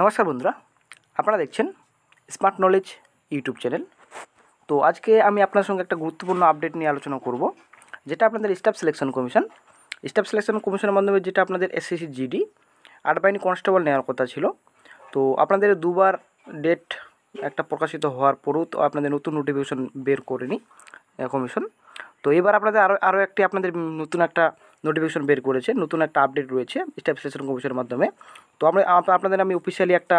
নমস্কার বন্ধুরা আপনারা দেখছেন স্মার্ট নলেজ ইউটিউব চ্যানেল তো আজকে আমি আপনার সঙ্গে একটা গুরুত্বপূর্ণ আপডেট নিয়ে আলোচনা করব যেটা আপনাদের staff selection commission staff selection কমিশনের মাধ্যমে যেটা আপনাদের এসএসসি জিডি আট বাহিনী কনস্টেবল নেওয়ার কথা ছিল তো আপনাদের দুবার ডেট একটা প্রকাশিত হওয়ার পরেও তো আপনাদের নতুন নোটিফিকেশন বের করেনি কমিশন তো এবার আপনাদের আরও আরও একটি আপনাদের নতুন একটা নোটিফিকেশন বের করেছে নতুন একটা আপডেট রয়েছে স্টাফ সিলেকশন কমিশনের মাধ্যমে তো আমরা আপনাদের আমি অফিসিয়ালি একটা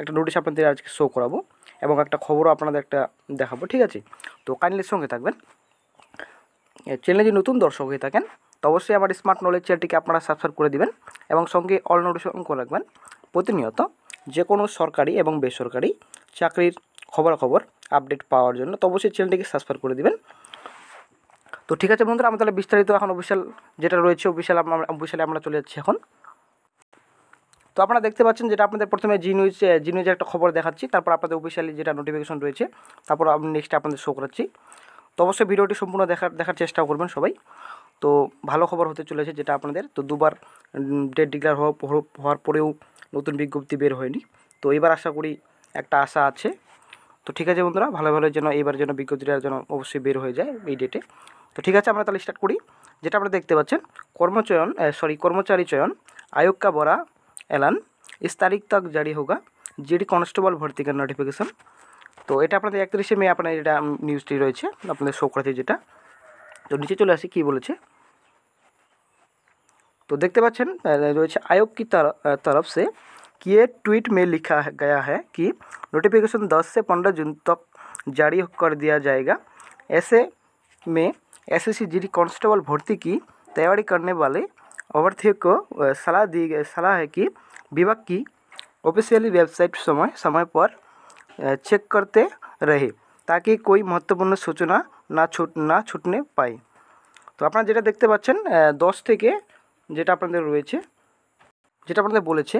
একটা নোটিশ আপনাদের আজকে শো করাবো এবং একটা খবরও আপনাদের একটা দেখাবো ঠিক আছে তো কাইন্ডলির সঙ্গে থাকবেন চ্যানেলে যদি নতুন দর্শক হয়ে থাকেন তো অবশ্যই আমার স্মার্ট নলেজ চ্যানেলটিকে আপনারা সাবস্ক্রাইব করে দেবেন এবং সঙ্গে অল নোটিশ করে রাখবেন প্রতিনিয়ত যে কোনো সরকারি এবং বেসরকারি চাকরির খবরাখবর আপডেট পাওয়ার জন্য তো অবশ্যই চ্যানেলটিকে সাবস্ক্রাইব করে দেবেন তো ঠিক আছে বন্ধুরা আমরা তাহলে বিস্তারিত এখন অফিসিয়াল যেটা রয়েছে অফিসিয়াল অফিসিয়ালে আমরা চলে যাচ্ছি এখন তো আপনারা দেখতে পাচ্ছেন যেটা আপনাদের প্রথমে জি নিউজ জি নিউজের একটা খবর দেখাচ্ছি তারপর আপনাদের অফিসিয়ালি যেটা নোটিফিকেশন রয়েছে তারপর আমি নেক্সট আপনাদের শো করাচ্ছি তো অবশ্যই ভিডিওটি সম্পূর্ণ দেখার দেখার চেষ্টা করবেন সবাই তো ভালো খবর হতে চলেছে যেটা আপনাদের তো দুবার ডেট হওয়া হওয়ার পরেও নতুন বিজ্ঞপ্তি বের হয়নি তো এবার আশা করি একটা আশা আছে তো ঠিক আছে বন্ধুরা ভালো ভালো যেন এবার যেন বিজ্ঞপ্তিটা যেন অবশ্যই বের হয়ে যায় এই ডেটে তো ঠিক আছে আমরা তাহলে স্টার্ট করি যেটা আমরা দেখতে পাচ্ছেন কর্মচয়ন সরি কর্মচারী চয়ন আয়োগ বরা এলান ইস তারিখ तारीख জারি হোগা জিডি কনস্টেবল ভর্তি কেন নোটিফিকেশন তো এটা আপনাদের একত্রিশে মে আপনার এটা নিউজটি রয়েছে আপনাদের শো করাতে যেটা তো নিচে চলে আসি কি বলেছে তো দেখতে পাচ্ছেন রয়েছে আয়োগ তরফ সে से किए টুইট মে লিখা गया হ্যাঁ কি নোটিফিকেশন দশ সে পনেরো জুন তক জারি করে दिया जाएगा এসে মে एसएससी जीडी कांस्टेबल भर्ती की तैयारी करने वाले अभ्यर्थियों को सलाह दी सलाह है कि विभाग की ऑफिशियली वेबसाइट समय समय पर चेक करते रहे ताकि कोई महत्वपूर्ण सूचना না ছুট না ছুটনে পাই তো আপনারা যেটা দেখতে পাচ্ছেন দশ থেকে যেটা আপনাদের রয়েছে যেটা আপনাদের বলেছে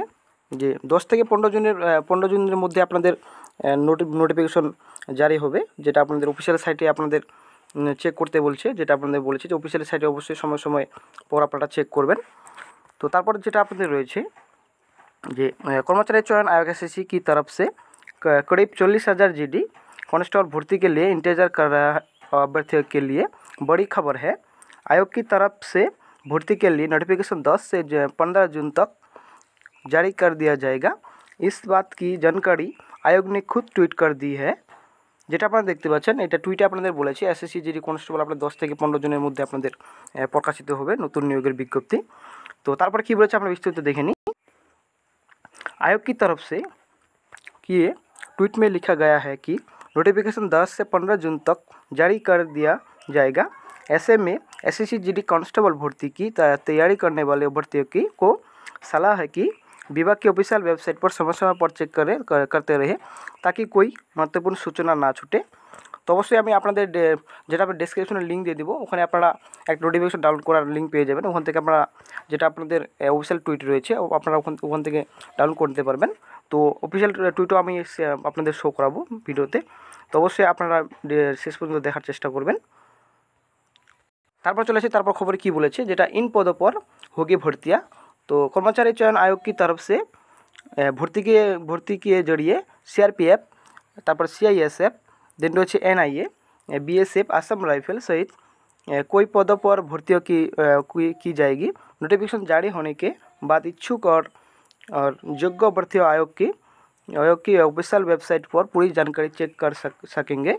যে দশ থেকে পনেরো জনের পনেরো জনের মধ্যে আপনাদের নোটিফিকেশন জারি হবে যেটা আপনাদের অফিসিয়াল সাইটে আপনাদের चेक करते बोलिए যেটা আপনাদের বলেছি समय অফিসিয়াল সাইটে অবশ্যই সময় সময় পর আপনারা চেক করবেন तो তারপর যেটা আপনাদের রয়েছে যে কর্মचारी चयन आयोग की तरफ से करीब चल्लिस हज़ार जी डी कॉन्स्टेबल भर्ती के लिए इंतजार कर रहा अभ्यर्थियों के लिए बड़ी खबर है आयोग की तरफ से भर्ती के लिए नोटिफिकेशन 10 से 15 जून तक जारी कर दिया जाएगा इस बात की जानकारी आयोग ने खुद ट्वीट कर दी है যেটা আপনারা দেখতে পাচ্ছেন এটা টুইটে আপনাদের বলেছে এসএসসি জিডি কনস্টেবল আপনাদের 10 থেকে 15 জনের মধ্যে আপনাদের প্রকাশিত হবে নতুন নিয়োগের বিজ্ঞপ্তি তো তারপরে কি বলেছে আপনারা বিস্তারিত দেখে নিন आयोग की तरफ से यह ट्वीट में लिखा गया है कि नोटिफिकेशन 10 से 15 जून तक जारी कर दिया जाएगा ऐसे में एसएससी जीडी कांस्टेबल भर्ती की तैयारी करने वाले अभ्यर्थियों को सलाह है कि विभाग की ऑफिशियल वेबसाइट पर समय समय पर चेक करें कर, करते रहे ताकि कोई महत्वपूर्ण सूचना না छूटे তো অবশ্যই আমি আপনাদের যেটা আপনার ডেসক্রিপশনে লিঙ্ক দিয়ে দেবো ওখানে আপনারা একটা নোটিফিকেশন ডাউনলোড করার লিঙ্ক পেয়ে যাবেন ওখান থেকে আপনারা যেটা আপনাদের অফিসিয়াল টুইট রয়েছে আপনারা ওখান ওখান থেকে ডাউনলোড করে নিতে পারবেন তো অফিসিয়াল টুইটও আমি আপনাদের শো করাবো ভিডিওতে তো অবশ্যই আপনারা শেষ পর্যন্ত দেখার চেষ্টা করবেন তারপর চলে আসে তারপর খবর কি বলেছে যেটা ইন পদপর হোগে ভর্তিয়া तो कर्मचारी चयन आयोग की तरफ से भर्ती भर्ती के के जरिए सी आई एस एफ दिन रही N I A B S F Assam rifle सहित कोई पदों पर भर्तियों की की जाएगी नोटिफिकेशन जारी होने के बाद इच्छुक और और योग्य भर्ती आयोग की आयोग की ऑफिशियल वेबसाइट पर पूरी जानकारी चेक कर सक सकेंगे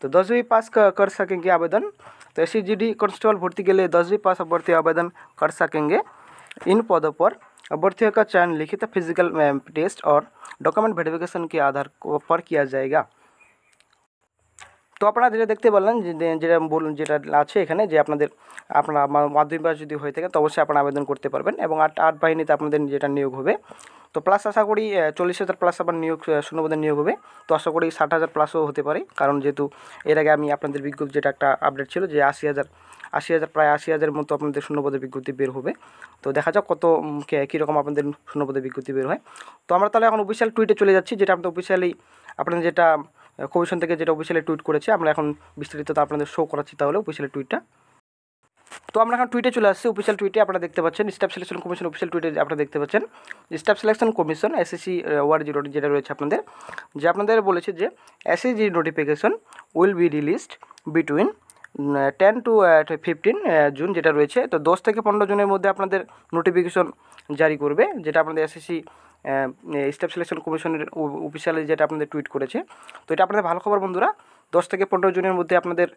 तो दसवीं पास कर सकेंगे आवेदन तो S C G D constable भर्ती के लिए दसवीं पास भर्ती आवेदन कर सकेंगे इन पदों पर अभ्यर्थियों का चयन लिखित फिजिकल टेस्ट um, और डॉक्यूमेंट वेरिफिकेशन के आधार पर किया जाएगा তো আপনারা যেটা দেখতে বললেন যেটা বলুন যেটা আছে এখানে যে আপনাদের আপনারা মাধ্যমিক পাশ যদি হয়ে থাকে তো অবশ্যই আপনারা আবেদন করতে পারবেন এবং আট আট বাহিনীতে আপনাদের যেটা নিয়োগ হবে তো প্লাস আশা করি চল্লিশ হাজার প্লাস আবার নিয়োগ শূন্যপদে নিয়োগ হবে তো আশা করি ষাট হাজার প্লাসও হতে পারে কারণ যেহেতু এর আগে আমি আপনাদের বিজ্ঞপ্তি যেটা একটা আপডেট ছিল যে আশি হাজার আশি হাজার প্রায় আশি হাজারের মতো আপনাদের শূন্যপদের বিজ্ঞপ্তি বের হবে তো দেখা যাক কত কীরকম আপনাদের শূন্যপদের বিজ্ঞপ্তি বের হয় তো আমরা তাহলে এখন অফিসিয়াল টুইটে চলে যাচ্ছি যেটা আপনাদের অফিসিয়ালি আপনাদের যেটা কমিশন থেকে যেটা অফিসিয়ালি টুইট করেছে আমরা এখন বিস্তারিত তা আপনাদের শো করাচ্ছি তাহলে অফিসিয়ালি টুইটটা তো আমরা এখন টুইটে চলে আসছি অফিসিয়াল টুইটে আপনারা দেখতে পাচ্ছেন স্টাফ সিলেকশন কমিশন অফিসিয়াল টুইটে আপনারা দেখতে পাচ্ছেন staff selection commission SSC war zero যেটা রয়েছে আপনাদের যে আপনাদের বলেছে যে SSG notification will be released between ten to fifteen June যেটা রয়েছে তো দশ থেকে পনেরো জুনের মধ্যে আপনাদের নোটিফিকেশন জারি করবে যেটা আপনাদের এসএসসি স্টাফ সিলেকশন কমিশনের অফিসিয়ালি যেটা আপনাদের টুইট করেছে তো এটা আপনাদের ভালো খবর বন্ধুরা দশ থেকে পনেরো জুনের মধ্যে আপনাদের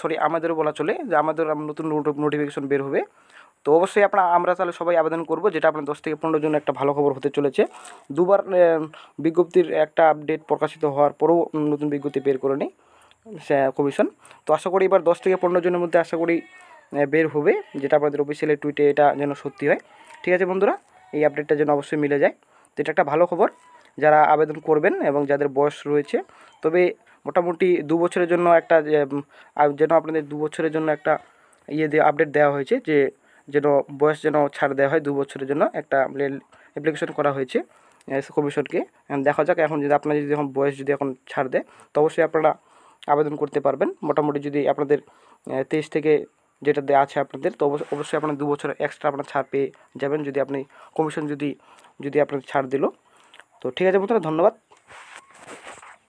সরি আমাদেরও বলা চলে যে আমাদের নতুন নোটিফিকেশন বের হবে তো অবশ্যই আপনার আমরা তাহলে সবাই আবেদন করব যেটা আপনার দশ থেকে পনেরো জন একটা ভালো খবর হতে চলেছে দুবার বিজ্ঞপ্তির একটা আপডেট প্রকাশিত হওয়ার পরেও নতুন বিজ্ঞপ্তি বের করে নিই কমিশন তো আশা করি এবার দশ থেকে পনেরো জনের মধ্যে আশা করি বের হবে যেটা আপনাদের অফিসিয়ালের টুইটে এটা যেন সত্যি হয় ঠিক আছে বন্ধুরা এই আপডেটটা যেন অবশ্যই মিলে যায় তো এটা একটা ভালো খবর যারা আবেদন করবেন এবং যাদের বয়স রয়েছে তবে মোটামুটি দু বছরের জন্য একটা যেন আপনাদের দু বছরের জন্য একটা ইয়ে দিয়ে আপডেট দেওয়া হয়েছে যে যেন বয়স যেন ছাড় দেওয়া হয় দু বছরের জন্য একটা অ্যাপ্লিকেশন করা হয়েছে কমিশনকে দেখা যাক এখন যদি আপনার যদি এখন বয়স যদি এখন ছাড় দেয় তো অবশ্যই আপনারা আবেদন করতে পারবেন মোটামুটি যদি আপনাদের তেইশ থেকে যেটা দেওয়া আছে আপনাদের তো অবশ্যই আপনার দু বছর এক্সট্রা আপনার ছাড় পেয়ে যাবেন যদি আপনি কমিশন যদি যদি আপনার ছাড় দিল তো ঠিক আছে বন্ধুরা ধন্যবাদ